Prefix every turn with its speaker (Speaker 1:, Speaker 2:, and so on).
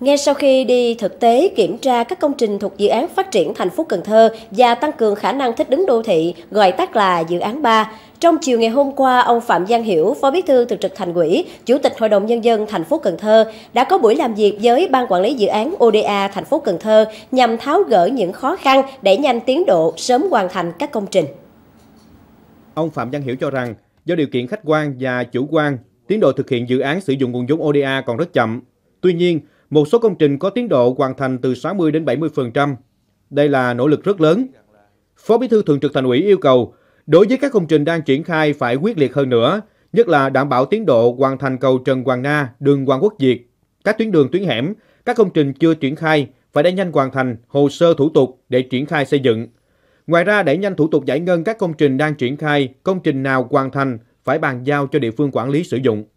Speaker 1: Ngay sau khi đi thực tế kiểm tra các công trình thuộc dự án phát triển thành phố Cần Thơ và tăng cường khả năng thích ứng đô thị, gọi tắt là dự án 3, trong chiều ngày hôm qua, ông Phạm Giang Hiểu, Phó Bí thư Thường trực Thành ủy, Chủ tịch Hội đồng nhân dân thành phố Cần Thơ đã có buổi làm việc với ban quản lý dự án ODA thành phố Cần Thơ nhằm tháo gỡ những khó khăn để nhanh tiến độ sớm hoàn thành các công trình.
Speaker 2: Ông Phạm Giang Hiểu cho rằng, do điều kiện khách quan và chủ quan, tiến độ thực hiện dự án sử dụng nguồn vốn ODA còn rất chậm. Tuy nhiên, một số công trình có tiến độ hoàn thành từ 60 đến 70%. Đây là nỗ lực rất lớn. Phó Bí thư Thường trực Thành ủy yêu cầu đối với các công trình đang triển khai phải quyết liệt hơn nữa, nhất là đảm bảo tiến độ hoàn thành cầu Trần Hoàng Na, đường Hoàng Quốc Việt, các tuyến đường tuyến hẻm, các công trình chưa triển khai phải đẩy nhanh hoàn thành hồ sơ thủ tục để triển khai xây dựng. Ngoài ra đẩy nhanh thủ tục giải ngân các công trình đang triển khai, công trình nào hoàn thành phải bàn giao cho địa phương quản lý sử dụng.